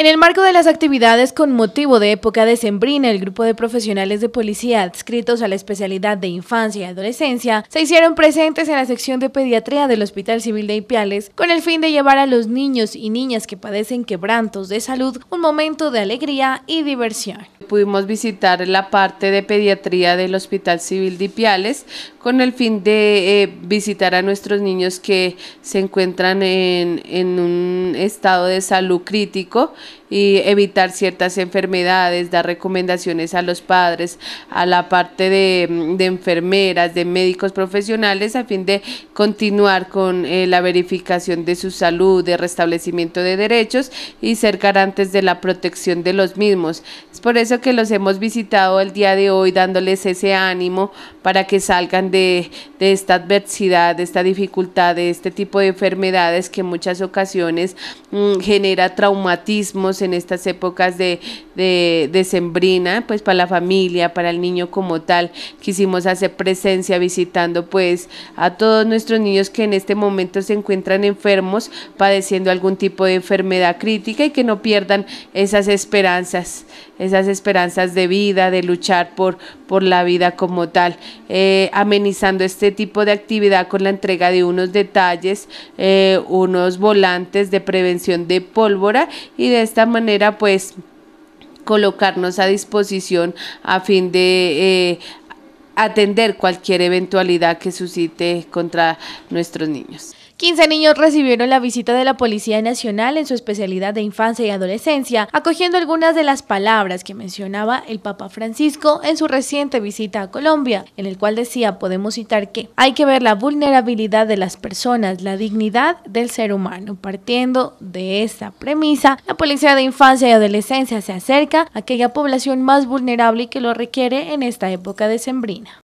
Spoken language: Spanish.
En el marco de las actividades con motivo de época de Sembrina, el grupo de profesionales de policía adscritos a la especialidad de infancia y adolescencia se hicieron presentes en la sección de pediatría del Hospital Civil de Ipiales con el fin de llevar a los niños y niñas que padecen quebrantos de salud un momento de alegría y diversión pudimos visitar la parte de pediatría del Hospital Civil de con el fin de eh, visitar a nuestros niños que se encuentran en, un estado de salud crítico y evitar ciertas enfermedades, dar recomendaciones a los padres, a la parte de, enfermeras, de médicos profesionales, a fin de continuar con eh, la verificación de su salud, de restablecimiento de derechos y ser garantes de la protección de los mismos. Es por eso que los hemos visitado el día de hoy dándoles ese ánimo para que salgan de, esta adversidad, de esta dificultad, de este tipo de enfermedades que en muchas ocasiones mm, genera traumatismos en estas épocas de, de, sembrina, pues para la familia, para el niño como tal. Quisimos hacer presencia visitando pues a todos nuestros niños que en este momento se encuentran enfermos, padeciendo algún tipo de enfermedad crítica y que no pierdan esas esperanzas, esas esperanzas de vida, de luchar por, por la vida como tal. Eh, amenizando este tipo de actividad con la entrega de unos detalles, eh, unos volantes de prevención de pólvora y de esta manera pues colocarnos a disposición a fin de eh, atender cualquier eventualidad que suscite contra nuestros niños. 15 niños recibieron la visita de la Policía Nacional en su especialidad de infancia y adolescencia, acogiendo algunas de las palabras que mencionaba el Papa Francisco en su reciente visita a Colombia, en el cual decía, podemos citar que hay que ver la vulnerabilidad de las personas, la dignidad del ser humano. Partiendo de esta premisa, la Policía de Infancia y Adolescencia se acerca a aquella población más vulnerable que lo requiere en esta época decembrina.